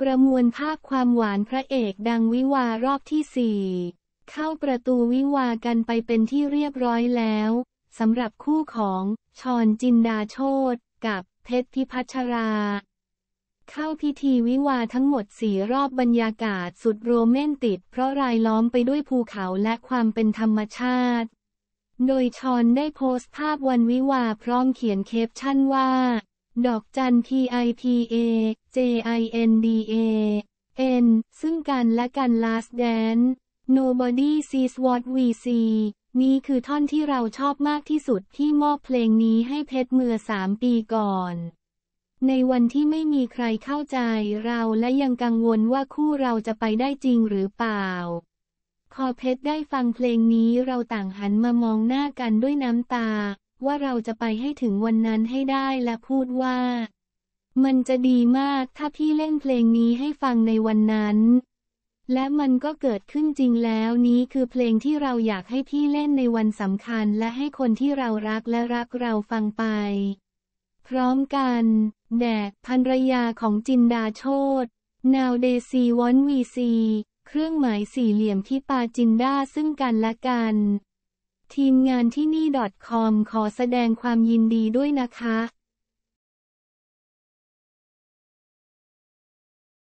ประมวลภาพความหวานพระเอกดังวิวารอบที่สี่เข้าประตูวิวากันไปเป็นที่เรียบร้อยแล้วสำหรับคู่ของชอนจินดาโชตกับ เพชรพิพัชรา เข้าพิธีวิวาทั้งหมดสี่รอบบรรยากาศสุดโรแมนติกเพราะรายล้อมไปด้วยภูเขาและความเป็นธรรมชาติ โดยชอนได้โพสต์ภาพวันวิวาพร้อมเขียนเคปชั่นว่าดอกจันทีไอ J ีเอเจไอเอ็นดีเอเอ็นซึ่งกันและกัน last dance nobody sees what we see นี่คือท่อนที่เราชอบมากที่สุดที่มอบเพลงนี้ให้เพชรเมื่อสามปีก่อน ในวันที่ไม่มีใครเข้าใจเราและยังกังวลว่าคู่เราจะไปได้จริงหรือเปล่า พอเพชรได้ฟังเพลงนี้เราต่างหันมามองหน้ากันด้วยน้ำตาว่าเราจะไปให้ถึงวันนั้นให้ได้และพูดว่า มันจะดีมากถ้าพี่เล่นเพลงนี้ให้ฟังในวันนั้น และมันก็เกิดขึ้นจริงแล้วนี้คือเพลงที่เราอยากให้พี่เล่นในวันสำคัญและให้คนที่เรารักและรักเราฟังไป พร้อมกัน แดกภรรยาของจินดาโชตนาวเดซีวอนวีซีเครื่องหมายสี่เหลี่ยมที่ปาจินดาซึ่งกันและกันทีมงานที่นี่ .com ขอแสดงความยินดีด้วยนะคะ